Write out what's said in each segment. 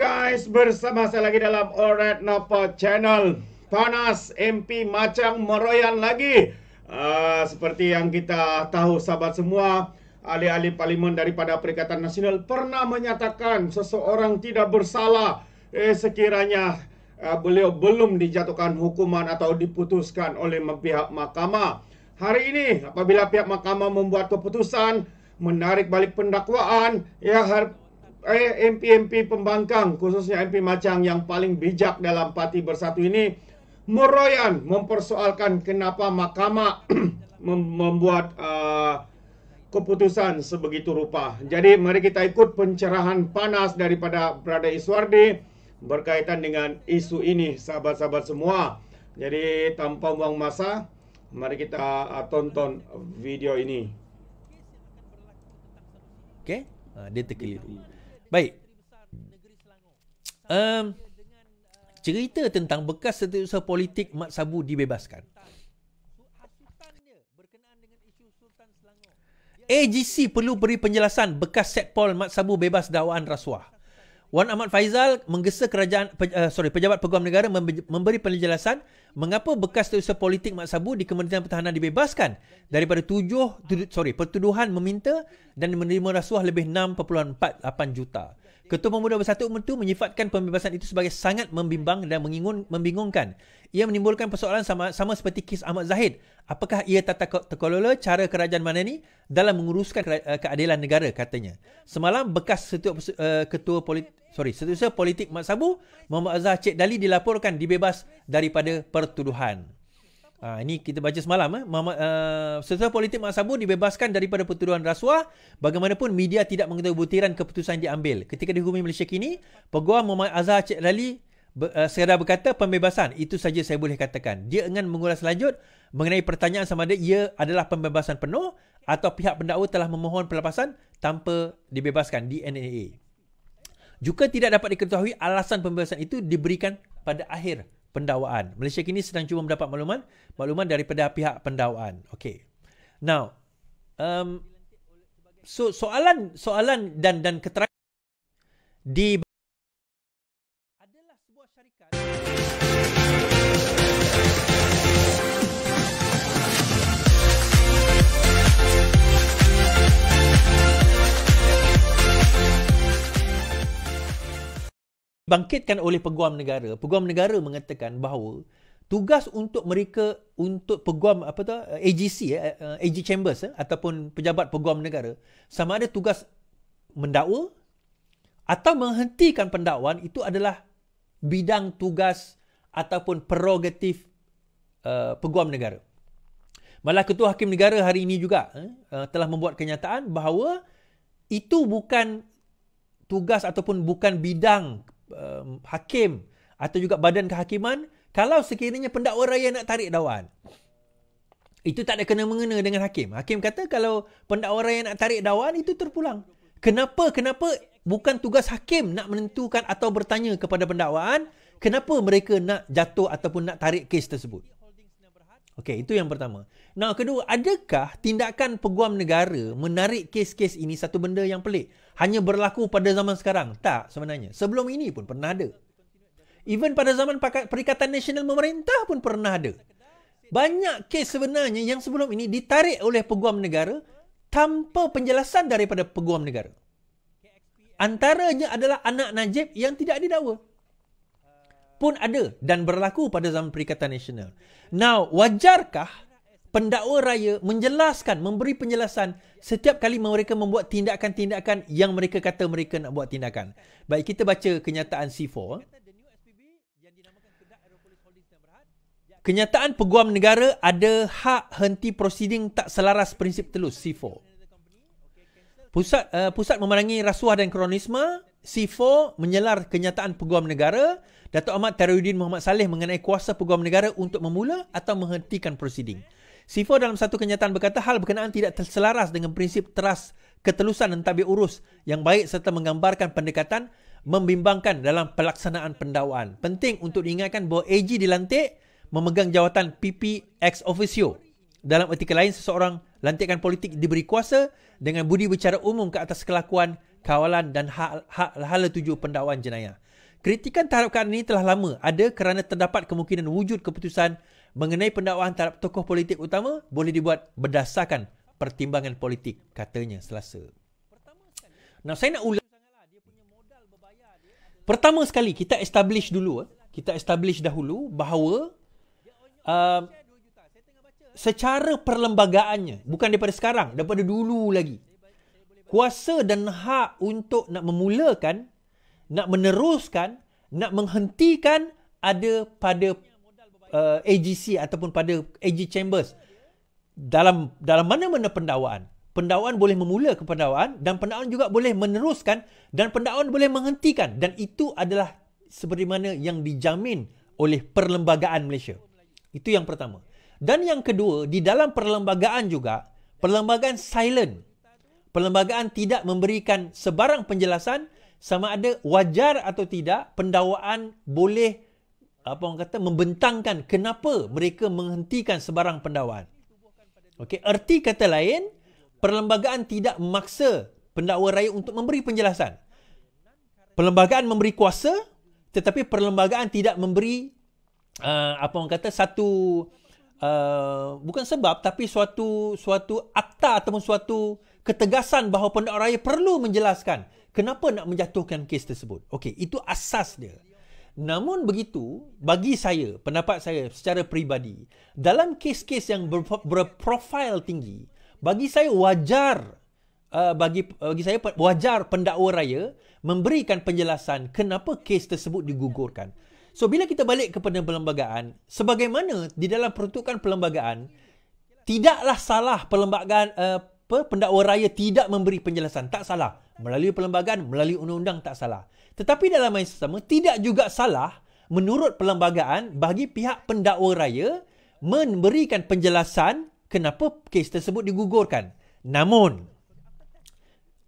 guys, bersama saya lagi dalam Orat Napa Channel. Panas MP Macang Meroyan lagi. Uh, seperti yang kita tahu sahabat semua, ahli-ahli parlimen daripada Perikatan Nasional pernah menyatakan seseorang tidak bersalah eh, sekiranya uh, beliau belum dijatuhkan hukuman atau diputuskan oleh pihak mahkamah. Hari ini apabila pihak mahkamah membuat keputusan menarik balik pendakwaan, ya harap Eh, MP-MP pembangkang khususnya MP Macang yang paling bijak dalam Parti Bersatu ini meroyan mempersoalkan kenapa mahkamah membuat uh, keputusan sebegitu rupa. Jadi mari kita ikut pencerahan panas daripada Brada Iswardi berkaitan dengan isu ini sahabat-sahabat semua. Jadi tanpa buang masa mari kita uh, tonton video ini. Okay, uh, dia terkelip. Baik. Um, cerita tentang bekas setiausaha politik Mat Sabu dibebaskan. AGC perlu beri penjelasan bekas setpol Mat Sabu bebas dakwaan rasuah. Wan Ahmad Faizal menggesa kerajaan uh, sorry pejabat peguam negara memberi penjelasan mengapa bekas terusah politik Mak Sabu di Kementerian Pertahanan dibebaskan daripada tujuh tudu, sorry pertuduhan meminta dan menerima rasuah lebih 6.48 juta. Ketua Pemuda Bersatu itu menyifatkan pembebasan itu sebagai sangat membimbang dan mengingun, membingungkan. Ia menimbulkan persoalan sama, sama seperti kes Ahmad Zahid. Apakah ia tata terkelola cara kerajaan mana ini dalam menguruskan eh, keadilan negara katanya. Semalam bekas Ketua, uh, eh, ketua Polit, sorry seterusnya politik Mat Sabu Muhammad Azhar Cik Dali dilaporkan dibebas daripada pertuduhan Ha, ini kita baca semalam. Eh. uh, ah, setelah politik Mak Sabu dibebaskan daripada pertuduhan rasuah, bagaimanapun media tidak mengetahui butiran keputusan yang diambil. Ketika dihubungi Malaysia kini, Peguam Muhammad Azhar Cik Lali uh, ah, berkata pembebasan. Itu saja saya boleh katakan. Dia ingin mengulas lanjut mengenai pertanyaan sama ada ia adalah pembebasan penuh atau pihak pendakwa telah memohon pelepasan tanpa dibebaskan di NAA. Juga tidak dapat diketahui alasan pembebasan itu diberikan pada akhir pendawaan Malaysia kini sedang cuba mendapat makluman makluman daripada pihak pendawaan. Okay, Now, um, so soalan soalan dan dan keterangan di dibangkitkan oleh peguam negara peguam negara mengatakan bahawa tugas untuk mereka untuk peguam apa tu eh, AGC eh, eh, AG chambers ataupun pejabat peguam negara sama ada tugas mendakwa atau menghentikan pendakwaan itu adalah bidang tugas ataupun prerogatif uh, peguam negara. Malah Ketua Hakim Negara hari ini juga eh, telah membuat kenyataan bahawa itu bukan tugas ataupun bukan bidang um, hakim atau juga badan kehakiman kalau sekiranya pendakwa raya nak tarik dakwaan. Itu tak ada kena-mengena dengan hakim. Hakim kata kalau pendakwa raya nak tarik dakwaan itu terpulang. Kenapa? Kenapa bukan tugas hakim nak menentukan atau bertanya kepada pendakwaan kenapa mereka nak jatuh ataupun nak tarik kes tersebut? Okey, itu yang pertama. Nah, kedua, adakah tindakan peguam negara menarik kes-kes ini satu benda yang pelik? hanya berlaku pada zaman sekarang. Tak sebenarnya. Sebelum ini pun pernah ada. Even pada zaman Perikatan Nasional Memerintah pun pernah ada. Banyak kes sebenarnya yang sebelum ini ditarik oleh peguam negara tanpa penjelasan daripada peguam negara. Antaranya adalah anak Najib yang tidak didakwa. Pun ada dan berlaku pada zaman Perikatan Nasional. Now, wajarkah pendakwa raya menjelaskan, memberi penjelasan setiap kali mereka membuat tindakan-tindakan yang mereka kata mereka nak buat tindakan. Baik, kita baca kenyataan C4. Kenyataan peguam negara ada hak henti prosiding tak selaras prinsip telus C4. Pusat uh, pusat memerangi rasuah dan kronisme C4 menyelar kenyataan peguam negara Datuk Ahmad Tarudin Muhammad Saleh mengenai kuasa peguam negara untuk memula atau menghentikan prosiding. Sifo dalam satu kenyataan berkata hal berkenaan tidak terselaras dengan prinsip teras ketelusan dan tabi urus yang baik serta menggambarkan pendekatan membimbangkan dalam pelaksanaan pendakwaan. Penting untuk diingatkan bahawa AG dilantik memegang jawatan PP ex officio. Dalam artikel lain, seseorang lantikan politik diberi kuasa dengan budi bicara umum ke atas kelakuan, kawalan dan hak hal hala tuju pendakwaan jenayah. Kritikan terhadap keadaan ini telah lama ada kerana terdapat kemungkinan wujud keputusan mengenai pendakwaan terhadap tokoh politik utama boleh dibuat berdasarkan pertimbangan politik katanya selasa. Nah saya nak ulang Pertama sekali kita establish dulu eh. kita establish dahulu bahawa uh, secara perlembagaannya bukan daripada sekarang daripada dulu lagi kuasa dan hak untuk nak memulakan nak meneruskan nak menghentikan ada pada uh, AGC ataupun pada AG Chambers dalam dalam mana-mana pendakwaan. Pendakwaan boleh memula ke pendakwaan dan pendakwaan juga boleh meneruskan dan pendakwaan boleh menghentikan dan itu adalah seperti mana yang dijamin oleh perlembagaan Malaysia. Itu yang pertama. Dan yang kedua, di dalam perlembagaan juga, perlembagaan silent. Perlembagaan tidak memberikan sebarang penjelasan sama ada wajar atau tidak pendakwaan boleh apa orang kata membentangkan kenapa mereka menghentikan sebarang pendakwaan. Okey, erti kata lain, perlembagaan tidak memaksa pendakwa raya untuk memberi penjelasan. Perlembagaan memberi kuasa tetapi perlembagaan tidak memberi uh, apa orang kata satu uh, bukan sebab tapi suatu suatu akta ataupun suatu ketegasan bahawa pendakwa raya perlu menjelaskan kenapa nak menjatuhkan kes tersebut. Okey, itu asas dia. Namun begitu, bagi saya, pendapat saya secara peribadi, dalam kes-kes yang berprofil tinggi, bagi saya wajar uh, bagi bagi saya wajar pendakwa raya memberikan penjelasan kenapa kes tersebut digugurkan. So bila kita balik kepada perlembagaan, sebagaimana di dalam peruntukan perlembagaan, tidaklah salah perlembagaan uh, pendakwa raya tidak memberi penjelasan, tak salah melalui perlembagaan, melalui undang-undang tak salah. Tetapi dalam masa sama, tidak juga salah menurut perlembagaan bagi pihak pendakwa raya memberikan penjelasan kenapa kes tersebut digugurkan. Namun,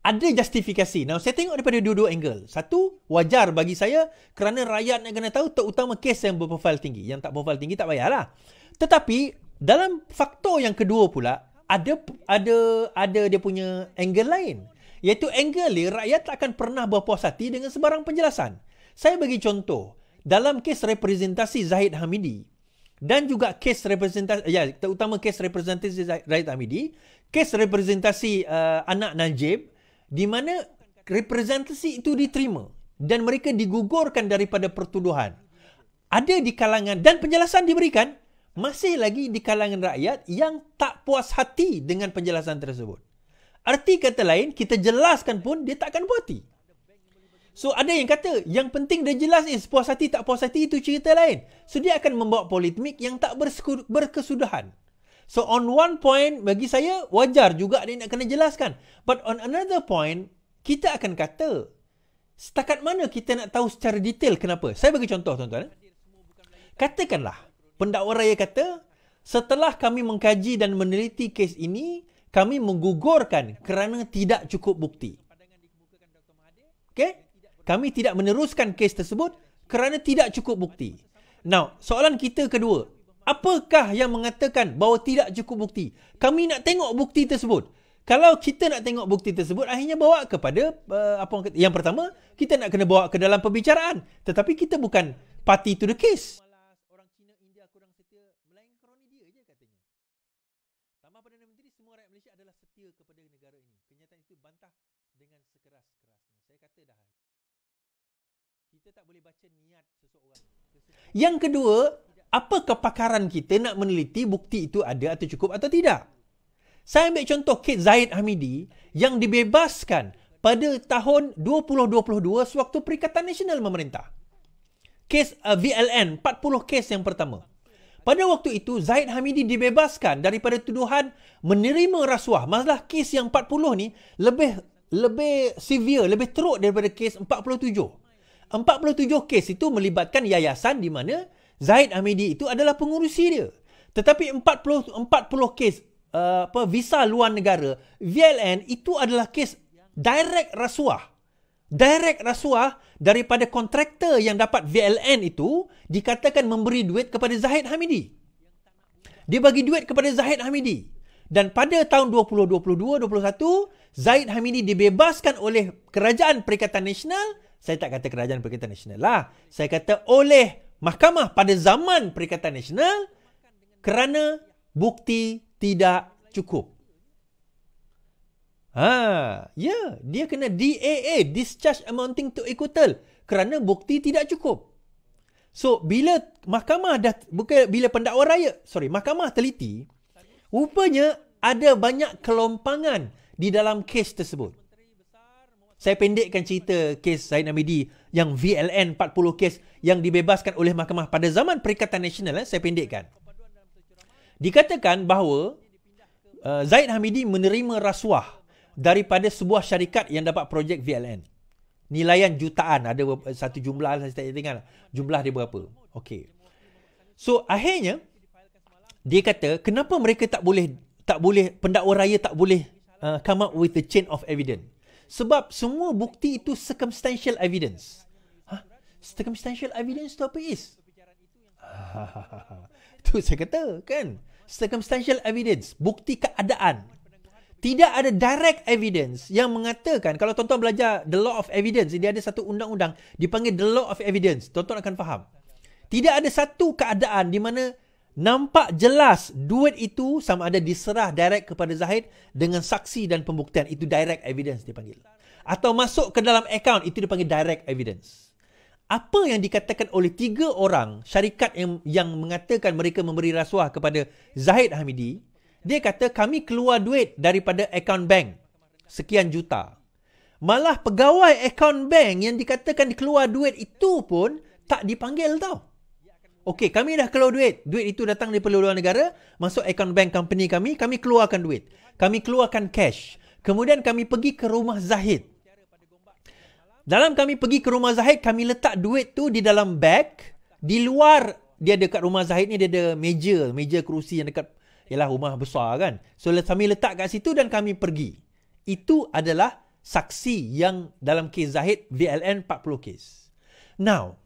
ada justifikasi. Now, saya tengok daripada dua-dua angle. Satu, wajar bagi saya kerana rakyat nak kena tahu terutama kes yang berprofil tinggi. Yang tak berprofil tinggi tak payahlah. Tetapi, dalam faktor yang kedua pula, ada ada ada dia punya angle lain iaitu angle dia rakyat tak akan pernah berpuas hati dengan sebarang penjelasan. Saya bagi contoh, dalam kes representasi Zahid Hamidi dan juga kes representasi, ya terutama kes representasi Zahid Hamidi, kes representasi uh, anak Najib di mana representasi itu diterima dan mereka digugurkan daripada pertuduhan. Ada di kalangan dan penjelasan diberikan masih lagi di kalangan rakyat yang tak puas hati dengan penjelasan tersebut. Arti kata lain, kita jelaskan pun dia takkan puas hati. So ada yang kata, yang penting dia jelas is puas hati tak puas hati itu cerita lain. So dia akan membawa politik yang tak berkesudahan. So on one point, bagi saya wajar juga dia nak kena jelaskan. But on another point, kita akan kata, setakat mana kita nak tahu secara detail kenapa? Saya bagi contoh tuan-tuan. Eh. Katakanlah, pendakwa raya kata, setelah kami mengkaji dan meneliti kes ini, kami menggugurkan kerana tidak cukup bukti. Okay? Kami tidak meneruskan kes tersebut kerana tidak cukup bukti. Now, soalan kita kedua. Apakah yang mengatakan bahawa tidak cukup bukti? Kami nak tengok bukti tersebut. Kalau kita nak tengok bukti tersebut, akhirnya bawa kepada uh, apa yang pertama, kita nak kena bawa ke dalam perbicaraan. Tetapi kita bukan party to the case. semua rakyat Malaysia adalah setia kepada negara ini. Kenyataan itu bantah dengan sekeras-kerasnya. Saya kata dah. Kita tak boleh baca niat seseorang. Yang kedua, apa kepakaran kita nak meneliti bukti itu ada atau cukup atau tidak? Saya ambil contoh Kate Zaid Hamidi yang dibebaskan pada tahun 2022 sewaktu Perikatan Nasional memerintah. Kes uh, VLN, 40 kes yang pertama. Pada waktu itu, Zaid Hamidi dibebaskan daripada tuduhan menerima rasuah. Masalah kes yang 40 ni lebih lebih severe, lebih teruk daripada kes 47. 47 kes itu melibatkan yayasan di mana Zaid Hamidi itu adalah pengurusi dia. Tetapi 40 40 kes uh, apa uh, visa luar negara VLN itu adalah kes direct rasuah direct rasuah daripada kontraktor yang dapat VLN itu dikatakan memberi duit kepada Zahid Hamidi. Dia bagi duit kepada Zahid Hamidi. Dan pada tahun 2022-2021, Zahid Hamidi dibebaskan oleh Kerajaan Perikatan Nasional. Saya tak kata Kerajaan Perikatan Nasional lah. Saya kata oleh mahkamah pada zaman Perikatan Nasional kerana bukti tidak cukup. Ha, ya, yeah, dia kena DAA, discharge amounting to equitable kerana bukti tidak cukup. So, bila mahkamah dah bukan bila pendakwa raya, sorry, mahkamah teliti, rupanya ada banyak kelompangan di dalam kes tersebut. Saya pendekkan cerita kes Zain Amidi yang VLN 40 kes yang dibebaskan oleh mahkamah pada zaman Perikatan Nasional. Eh, saya pendekkan. Dikatakan bahawa uh, Zaid Hamidi menerima rasuah daripada sebuah syarikat yang dapat projek VLN. Nilaian jutaan. Ada satu jumlah lah, saya tak ingat. Lah. Jumlah dia berapa. Okey. So akhirnya dia kata kenapa mereka tak boleh tak boleh pendakwa raya tak boleh uh, come up with the chain of evidence. Sebab semua bukti itu circumstantial evidence. Huh? Circumstantial evidence tu apa is? Itu saya kata kan. Circumstantial evidence. Bukti keadaan tidak ada direct evidence yang mengatakan kalau tuan-tuan belajar the law of evidence dia ada satu undang-undang dipanggil the law of evidence tuan-tuan akan faham tidak ada satu keadaan di mana nampak jelas duit itu sama ada diserah direct kepada Zahid dengan saksi dan pembuktian itu direct evidence dipanggil atau masuk ke dalam account itu dipanggil direct evidence apa yang dikatakan oleh tiga orang syarikat yang yang mengatakan mereka memberi rasuah kepada Zahid Hamidi dia kata kami keluar duit daripada akaun bank. Sekian juta. Malah pegawai akaun bank yang dikatakan keluar duit itu pun tak dipanggil tau. Okey, kami dah keluar duit. Duit itu datang dari luar negara. Masuk akaun bank company kami. Kami keluarkan duit. Kami keluarkan cash. Kemudian kami pergi ke rumah Zahid. Dalam kami pergi ke rumah Zahid, kami letak duit tu di dalam bag. Di luar dia dekat rumah Zahid ni, dia ada meja. Meja kerusi yang dekat ialah rumah besar kan. So kami letak kat situ dan kami pergi. Itu adalah saksi yang dalam kes Zahid VLN 40 kes. Now,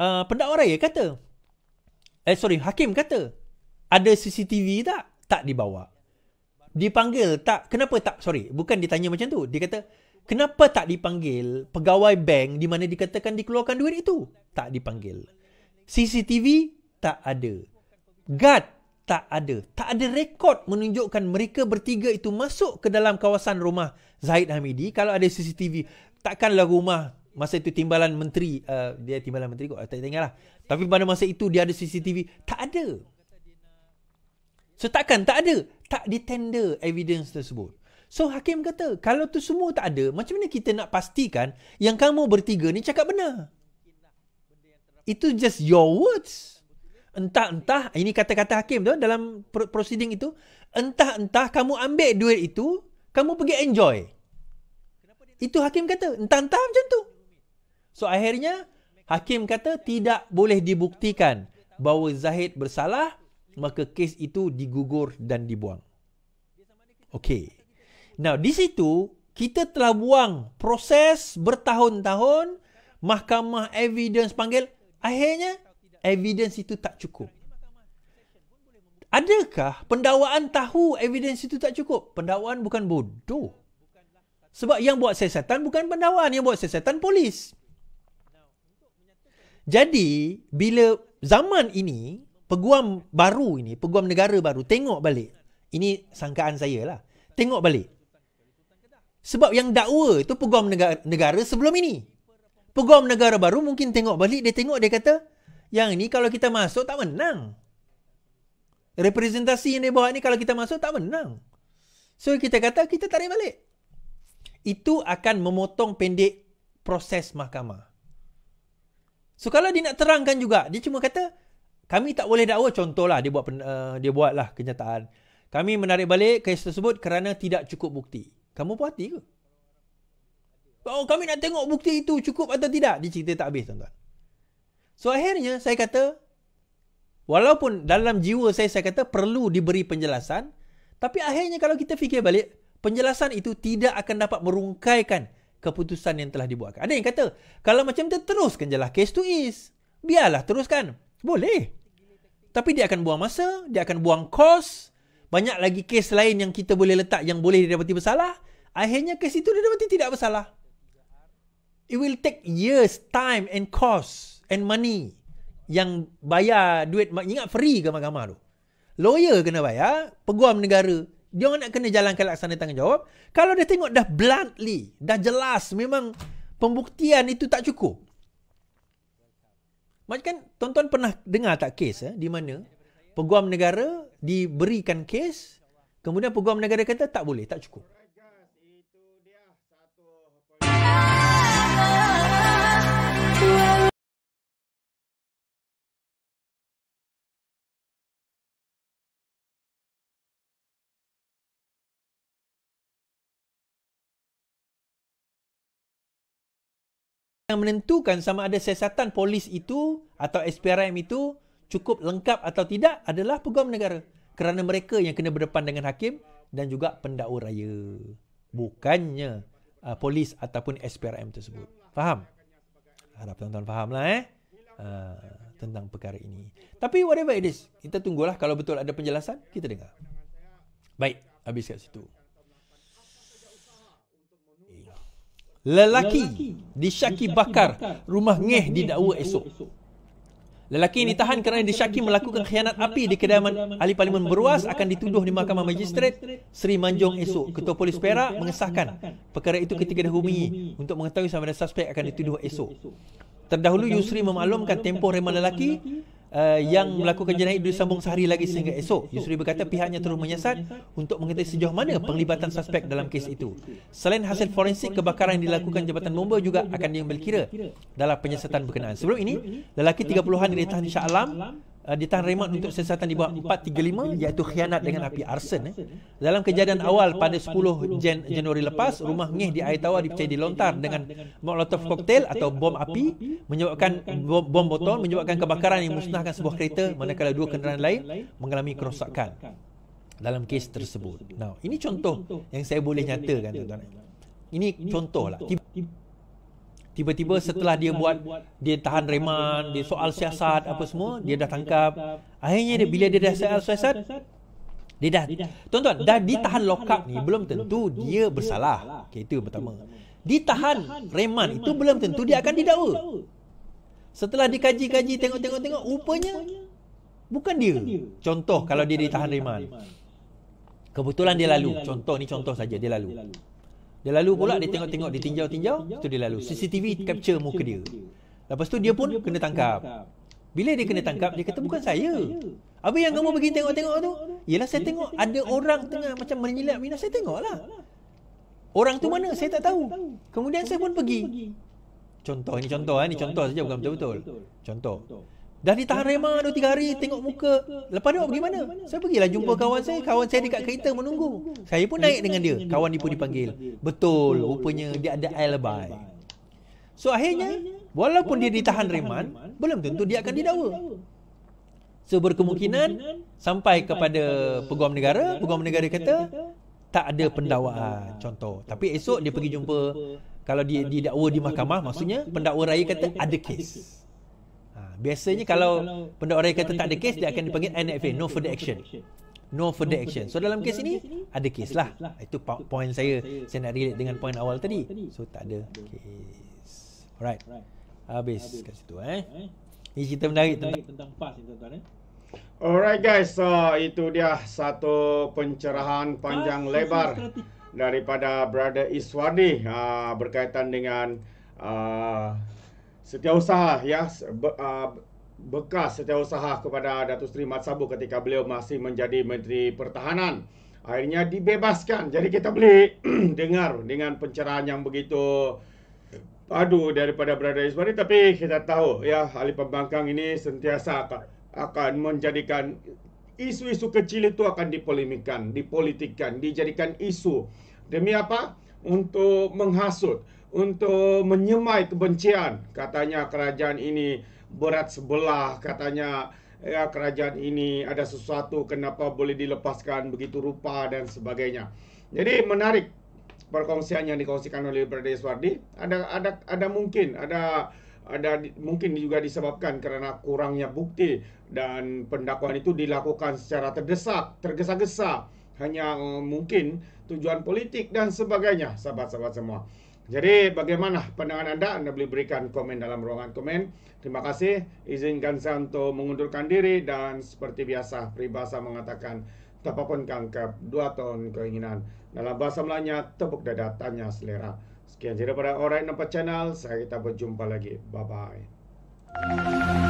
uh, pendakwa raya kata, eh sorry, hakim kata, ada CCTV tak? Tak dibawa. Dipanggil tak? Kenapa tak? Sorry, bukan ditanya macam tu. Dia kata, kenapa tak dipanggil pegawai bank di mana dikatakan dikeluarkan duit itu? Tak dipanggil. CCTV tak ada. Guard tak ada. Tak ada rekod menunjukkan mereka bertiga itu masuk ke dalam kawasan rumah Zaid Hamidi. Kalau ada CCTV, takkanlah rumah masa itu timbalan menteri. Uh, dia timbalan menteri kot, tak tinggal lah. Tapi pada masa itu dia ada CCTV. Tak ada. So takkan tak ada. Tak ditender evidence tersebut. So Hakim kata, kalau tu semua tak ada, macam mana kita nak pastikan yang kamu bertiga ni cakap benar? Itu just your words entah-entah ini kata-kata hakim tu dalam proceeding itu entah-entah kamu ambil duit itu kamu pergi enjoy itu hakim kata entah-entah macam tu so akhirnya hakim kata tidak boleh dibuktikan bahawa Zahid bersalah maka kes itu digugur dan dibuang okay now di situ kita telah buang proses bertahun-tahun mahkamah evidence panggil akhirnya evidence itu tak cukup? Adakah pendakwaan tahu evidence itu tak cukup? Pendakwaan bukan bodoh. Sebab yang buat siasatan bukan pendakwaan. Yang buat siasatan polis. Jadi, bila zaman ini, peguam baru ini, peguam negara baru, tengok balik. Ini sangkaan saya lah. Tengok balik. Sebab yang dakwa itu peguam negara, negara sebelum ini. Peguam negara baru mungkin tengok balik, dia tengok, dia kata, yang ni kalau kita masuk tak menang. Representasi yang dia bawa ni kalau kita masuk tak menang. So kita kata kita tarik balik. Itu akan memotong pendek proses mahkamah. So kalau dia nak terangkan juga, dia cuma kata kami tak boleh dakwa contohlah dia buat uh, dia buatlah kenyataan. Kami menarik balik kes tersebut kerana tidak cukup bukti. Kamu puas hati ke? Oh, kami nak tengok bukti itu cukup atau tidak. Dia cerita tak habis tuan-tuan. So akhirnya saya kata walaupun dalam jiwa saya saya kata perlu diberi penjelasan tapi akhirnya kalau kita fikir balik penjelasan itu tidak akan dapat merungkaikan keputusan yang telah dibuatkan. Ada yang kata kalau macam tu teruskan jelah case to is. Biarlah teruskan. Boleh. Tapi dia akan buang masa, dia akan buang kos. Banyak lagi kes lain yang kita boleh letak yang boleh dia dapati bersalah. Akhirnya kes itu dia dapati tidak bersalah. It will take years, time and cost and money yang bayar duit ingat free ke mahkamah tu lawyer kena bayar peguam negara dia orang nak kena jalankan laksana tanggungjawab kalau dia tengok dah bluntly dah jelas memang pembuktian itu tak cukup macam kan tuan-tuan pernah dengar tak kes eh, di mana peguam negara diberikan kes kemudian peguam negara kata tak boleh tak cukup yang menentukan sama ada siasatan polis itu atau SPRM itu cukup lengkap atau tidak adalah peguam negara. Kerana mereka yang kena berdepan dengan hakim dan juga pendakwa raya. Bukannya uh, polis ataupun SPRM tersebut. Faham? Harap ah, tuan-tuan faham eh. Uh, tentang perkara ini. Tapi whatever it is, kita tunggulah kalau betul ada penjelasan, kita dengar. Baik, habis kat situ. lelaki disyaki bakar rumah ngeh di dakwa esok. Lelaki ini tahan kerana disyaki melakukan khianat api di kediaman ahli parlimen beruas akan dituduh di mahkamah magistrat Seri Manjong esok. Ketua Polis Perak mengesahkan perkara itu ketika dihubungi untuk mengetahui sama ada suspek akan dituduh esok. Terdahulu Yusri memaklumkan tempoh reman lelaki Uh, uh, yang melakukan jenayah itu disambung sehari lagi sehingga esok. Yusri berkata pihaknya terus menyiasat untuk mengetahui sejauh mana penglibatan suspek dalam kes itu. Selain hasil forensik, kebakaran yang dilakukan Jabatan Bomba juga akan diambil kira dalam penyiasatan berkenaan. Sebelum ini, lelaki 30-an yang ditahan di Shah Alam uh, di tahan Raymond untuk sesatan di bawah 435 iaitu khianat dengan api arsen. Eh. Dalam kejadian awal pada 10 Jan Januari lepas, rumah Ngeh di Aitawa dipercayai dilontar dengan molotov cocktail atau bom api menyebabkan bom, botol menyebabkan kebakaran yang musnahkan sebuah kereta manakala dua kenderaan lain mengalami kerosakan dalam kes tersebut. Now, ini contoh yang saya boleh nyatakan Ini contoh lah tiba-tiba setelah dia buat dia tahan reman, dia soal siasat apa semua, dia dah tangkap. Akhirnya dia bila dia dah soal siasat, dia dah tuan-tuan dah ditahan lokap ni belum tentu dia bersalah. Okay, itu yang pertama. Ditahan reman itu belum tentu dia akan didakwa. Setelah dikaji-kaji tengok-tengok tengok rupanya bukan dia. Contoh kalau dia ditahan reman. Kebetulan dia lalu. Contoh ni contoh saja Dia lalu. Dia lalu pula dia tengok-tengok dia tinjau-tinjau tu dia lalu CCTV capture muka dia. Lepas tu dia pun kena tangkap. Bila dia kena tangkap dia kata bukan saya. Apa yang kamu pergi tengok-tengok tu? Yalah saya tengok ada orang tengah macam menyilap Mina saya tengoklah. Orang tu mana saya tak tahu. Kemudian saya pun pergi. Contoh ini contoh eh, ni contoh saja bukan betul-betul. Contoh. Dah ditahan rema dua tiga hari tengok muka. Lepas ni awak pergi mana? Saya pergilah jumpa kawan saya, kawan saya dekat kereta menunggu. Saya pun naik dengan dia. Kawan dia pun dipanggil. Betul, rupanya dia ada alibi. So akhirnya walaupun dia ditahan reman, belum tentu dia akan didakwa. So berkemungkinan sampai kepada peguam negara, peguam negara kata tak ada pendakwaan contoh. Tapi esok dia pergi jumpa kalau dia didakwa di mahkamah, maksudnya pendakwa raya kata ada kes. Biasanya kalau, kalau pendakwa raya kata tak ada kes, dia akan dipanggil NFA, no further action. No further action. So dalam kes ini, ada lah. kes lah. Itu point saya, saya nak relate dengan point awal tadi. So tak ada kes. Alright. Habis kat situ eh. eh? Ini cerita menarik tentang, tentang PAS ni tuan eh. Alright guys, so itu dia satu pencerahan ah, panjang ah, lebar daripada Brother Iswadi uh, ah, berkaitan dengan uh, setiausaha ya be, uh, bekas setiausaha kepada Datuk Seri Mat Sabu ketika beliau masih menjadi Menteri Pertahanan akhirnya dibebaskan. Jadi kita boleh dengar dengan pencerahan yang begitu aduh daripada Brother Isbari tapi kita tahu ya ahli pembangkang ini sentiasa akan menjadikan isu-isu kecil itu akan dipolemikan, dipolitikan, dijadikan isu demi apa? Untuk menghasut untuk menyemai kebencian. Katanya kerajaan ini berat sebelah, katanya ya kerajaan ini ada sesuatu kenapa boleh dilepaskan begitu rupa dan sebagainya. Jadi menarik perkongsian yang dikongsikan oleh Brother Yeswardi. Ada ada ada mungkin ada ada mungkin juga disebabkan kerana kurangnya bukti dan pendakwaan itu dilakukan secara terdesak, tergesa-gesa hanya eh, mungkin tujuan politik dan sebagainya, sahabat-sahabat semua. Jadi bagaimana pandangan anda? Anda boleh berikan komen dalam ruangan komen. Terima kasih. Izinkan saya untuk mengundurkan diri dan seperti biasa, peribahasa mengatakan tapakon kangkap dua tahun keinginan. Dalam bahasa Melayunya, tepuk dada tanya selera. Sekian Jadi pada orang yang channel. Saya kita berjumpa lagi. Bye-bye.